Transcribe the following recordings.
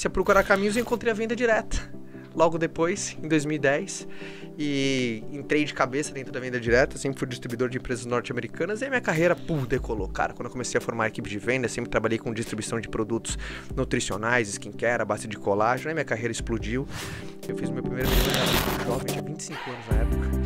Se a procurar caminhos, eu encontrei a venda direta. Logo depois, em 2010, e entrei de cabeça dentro da venda direta, sempre fui distribuidor de empresas norte-americanas, e a minha carreira, pum, decolou. Cara, quando eu comecei a formar a equipe de venda, sempre trabalhei com distribuição de produtos nutricionais, skincare, base de colágeno, aí minha carreira explodiu. Eu fiz meu primeiro jovem, tinha 25 anos na época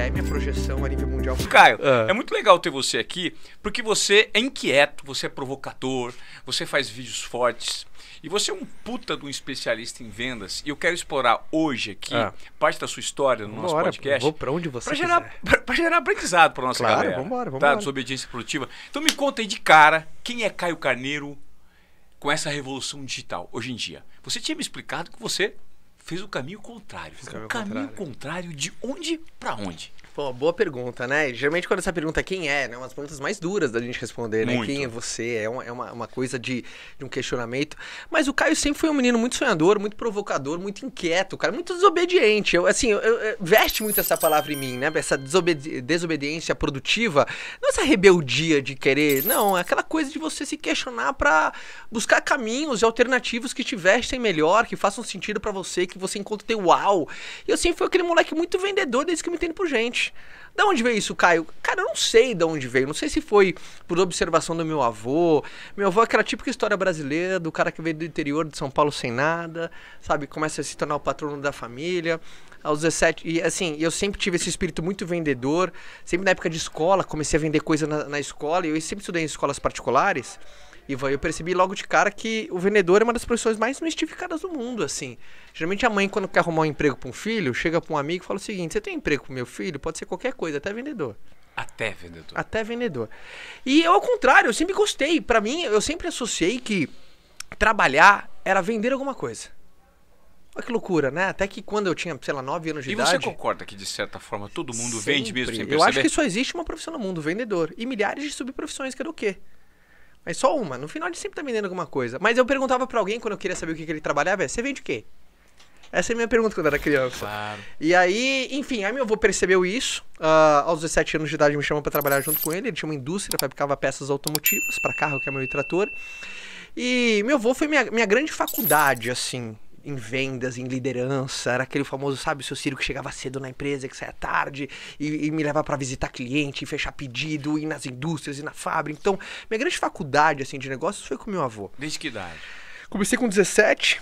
e aí minha projeção a nível mundial. Caio, ah. é muito legal ter você aqui, porque você é inquieto, você é provocador, você faz vídeos fortes. E você é um puta de um especialista em vendas. E eu quero explorar hoje aqui ah. parte da sua história no nosso podcast. Vou pra onde você pra gerar, pra, pra, gerar aprendizado pra nossa claro, galera. Vambora, tá? vambora. Tá? Desobediência produtiva. Então me conta aí de cara, quem é Caio Carneiro com essa revolução digital hoje em dia? Você tinha me explicado que você fez o caminho contrário. Fiz o caminho, o caminho contrário. contrário de onde para onde. Pô, boa pergunta, né? Geralmente quando essa pergunta é quem é, né? Uma das perguntas mais duras da gente responder, né? Muito. Quem é você? É uma, é uma, uma coisa de, de, um questionamento. Mas o Caio sempre foi um menino muito sonhador, muito provocador, muito inquieto, cara, muito desobediente. Eu, assim, eu, eu, veste muito essa palavra em mim, né? Essa desobedi desobediência produtiva. Não essa rebeldia de querer, não. É aquela coisa de você se questionar para buscar caminhos e alternativos que te vestem melhor, que façam sentido para você, que você encontre teu uau. E eu sempre fui aquele moleque muito vendedor desde que eu me entendo por gente. Da onde veio isso, Caio? Cara, eu não sei de onde veio. Não sei se foi por observação do meu avô. Meu avô é aquela típica história brasileira do cara que veio do interior de São Paulo sem nada, sabe? Começa a se tornar o patrono da família. Aos 17, e assim, eu sempre tive esse espírito muito vendedor. Sempre na época de escola, comecei a vender coisa na, na escola. E eu sempre estudei em escolas particulares. Ivan, eu percebi logo de cara que o vendedor é uma das profissões mais mistificadas do mundo, assim. Geralmente a mãe, quando quer arrumar um emprego para um filho, chega para um amigo e fala o seguinte: você tem emprego para meu filho? Pode ser qualquer coisa, até vendedor. Até vendedor. Até vendedor. E eu, ao contrário, eu sempre gostei. Para mim, eu sempre associei que trabalhar era vender alguma coisa. Olha que loucura, né? Até que quando eu tinha, sei lá, 9 anos de e idade. E você concorda que, de certa forma, todo mundo sempre. vende mesmo sem perceber? Eu acho que só existe uma profissão no mundo, vendedor. E milhares de subprofissões, que era o quê? Mas é só uma. No final ele sempre tá vendendo alguma coisa. Mas eu perguntava para alguém quando eu queria saber o que, que ele trabalhava, é, você vende o quê? Essa é a minha pergunta quando eu era criança. Claro. E aí, enfim, aí meu avô percebeu isso. Uh, aos 17 anos de idade me chamou para trabalhar junto com ele. Ele tinha uma indústria, fabricava peças automotivas para carro, que é meu trator. E meu avô foi minha, minha grande faculdade, assim em vendas, em liderança, era aquele famoso, sabe, o seu Ciro que chegava cedo na empresa, que saia tarde e, e me levava para visitar cliente, fechar pedido, ir nas indústrias, ir na fábrica. Então, minha grande faculdade assim de negócios foi com meu avô. Desde que idade? Comecei com 17,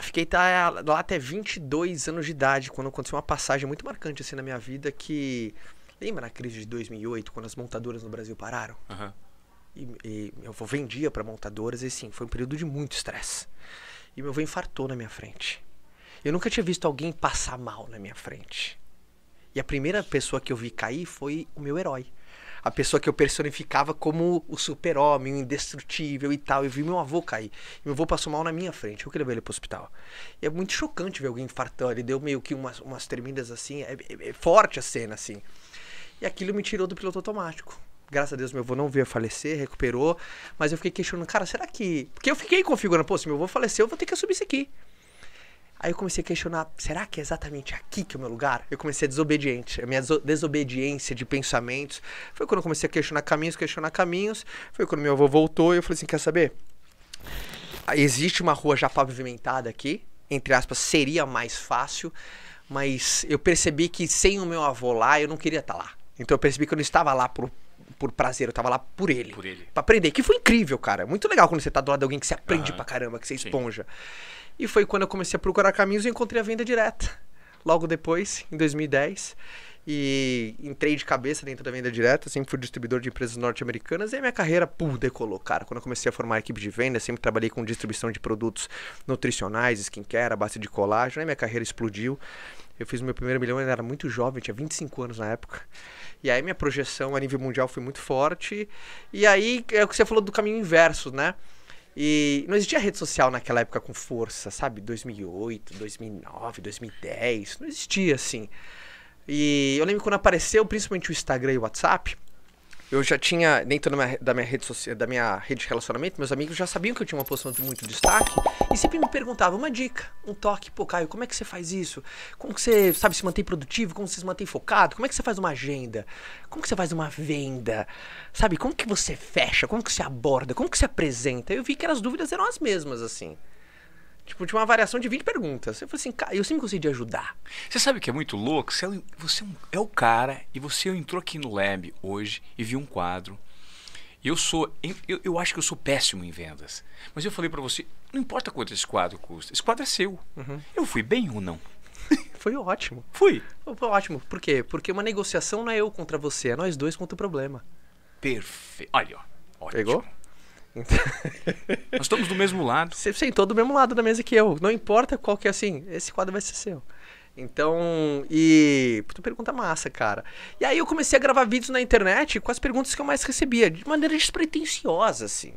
Fiquei tá, lá até 22 anos de idade, quando aconteceu uma passagem muito marcante assim na minha vida que... Lembra na crise de 2008, quando as montadoras no Brasil pararam? Uhum. E, e eu vendia para montadoras e sim, foi um período de muito estresse. E meu avô infartou na minha frente. Eu nunca tinha visto alguém passar mal na minha frente. E a primeira pessoa que eu vi cair foi o meu herói. A pessoa que eu personificava como o super-homem, o indestrutível e tal. Eu vi meu avô cair. E meu avô passou mal na minha frente. Eu queria ver ele pro hospital. E é muito chocante ver alguém infartando. Ele deu meio que umas, umas tremidas assim. É, é, é forte a cena, assim. E aquilo me tirou do piloto automático. Graças a Deus, meu avô não veio a falecer, recuperou. Mas eu fiquei questionando, cara, será que. Porque eu fiquei configurando, pô, se meu avô falecer, eu vou ter que subir isso aqui. Aí eu comecei a questionar, será que é exatamente aqui que é o meu lugar? Eu comecei a desobediente, a minha desobediência de pensamentos. Foi quando eu comecei a questionar caminhos, questionar caminhos. Foi quando meu avô voltou e eu falei assim, quer saber? Existe uma rua já pavimentada aqui, entre aspas, seria mais fácil, mas eu percebi que sem o meu avô lá, eu não queria estar tá lá. Então eu percebi que eu não estava lá por por prazer, eu tava lá por ele. Por ele. Pra aprender. Que foi incrível, cara. Muito legal quando você tá do lado de alguém que você aprende uhum. pra caramba, que você esponja. Sim. E foi quando eu comecei a procurar caminhos e encontrei a venda direta. Logo depois, em 2010 e entrei de cabeça dentro da venda direta, sempre fui distribuidor de empresas norte-americanas e a minha carreira, pum, decolou, cara. Quando eu comecei a formar a equipe de venda, sempre trabalhei com distribuição de produtos nutricionais, skincare, a base de colágeno, aí minha carreira explodiu. Eu fiz meu primeiro milhão, eu era muito jovem, tinha 25 anos na época. E aí minha projeção a nível mundial foi muito forte. E aí é o que você falou do caminho inverso, né? E não existia rede social naquela época com força, sabe? 2008, 2009, 2010, não existia assim. E eu lembro quando apareceu principalmente o Instagram e o WhatsApp, eu já tinha, dentro da minha, da minha, rede social, da minha rede de relacionamento, meus amigos já sabiam que eu tinha uma posição de muito destaque e sempre me perguntavam uma dica, um toque, pô, Caio, como é que você faz isso? Como que você, sabe, se mantém produtivo? Como você se mantém focado? Como é que você faz uma agenda? Como que você faz uma venda? Sabe, como que você fecha? Como que você aborda? Como que você apresenta? Eu vi que as dúvidas eram as mesmas, assim. Tipo, tinha uma variação de 20 perguntas. Eu falei assim, cara, eu sempre consegui ajudar. Você sabe que é muito louco? Você é, você é, é o cara e você entrou aqui no Lab hoje e viu um quadro. Eu sou. Eu, eu acho que eu sou péssimo em vendas. Mas eu falei para você, não importa quanto esse quadro custa, esse quadro é seu. Uhum. Eu fui bem ou não? Foi ótimo. Fui. Foi ótimo. Por quê? Porque uma negociação não é eu contra você, é nós dois contra o problema. Perfeito. Olha, ó. Ótimo. Pegou? Nós estamos do mesmo lado. Sim, sentou do mesmo lado da mesa que eu. Não importa qual que é assim, esse quadro vai ser seu. Então, e. Puta pergunta massa, cara. E aí eu comecei a gravar vídeos na internet com as perguntas que eu mais recebia, de maneira despretensiosa, assim.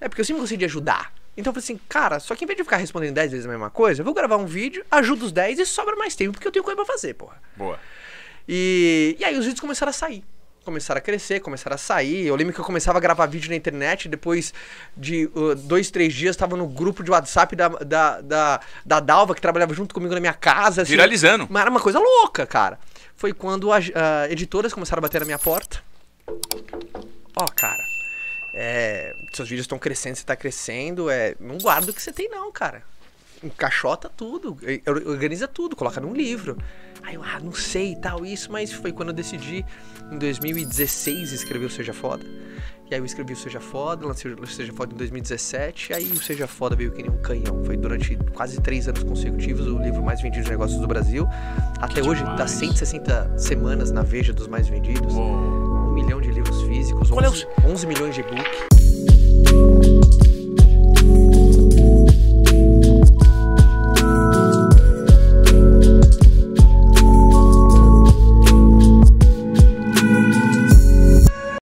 É porque eu sempre gostei de ajudar. Então eu falei assim, cara, só que em vez de ficar respondendo 10 vezes a mesma coisa, eu vou gravar um vídeo, ajudo os 10 e sobra mais tempo, porque eu tenho coisa pra fazer, porra. Boa. E, e aí os vídeos começaram a sair começaram a crescer, começaram a sair. Eu lembro que eu começava a gravar vídeo na internet, depois de uh, dois, três dias, estava no grupo de WhatsApp da, da, da, da, Dalva, que trabalhava junto comigo na minha casa. Assim, Viralizando. Mas era uma coisa louca, cara. Foi quando as uh, editoras começaram a bater na minha porta. Ó, oh, cara, é, seus vídeos estão crescendo, você está crescendo, é, não guarda o que você tem não, cara encaixota tudo, organiza tudo, coloca num livro. Aí eu, ah, não sei tal, isso, mas foi quando eu decidi, em 2016, escrever o Seja Foda. E aí eu escrevi o Seja Foda, lancei o Seja Foda em 2017, aí o Seja Foda veio que nem um canhão. Foi durante quase três anos consecutivos o livro mais vendido de negócios do Brasil. Até que hoje, dá 160 semanas na veja dos mais vendidos. Uou. Um milhão de livros físicos, 11, é o... 11 milhões de e-book.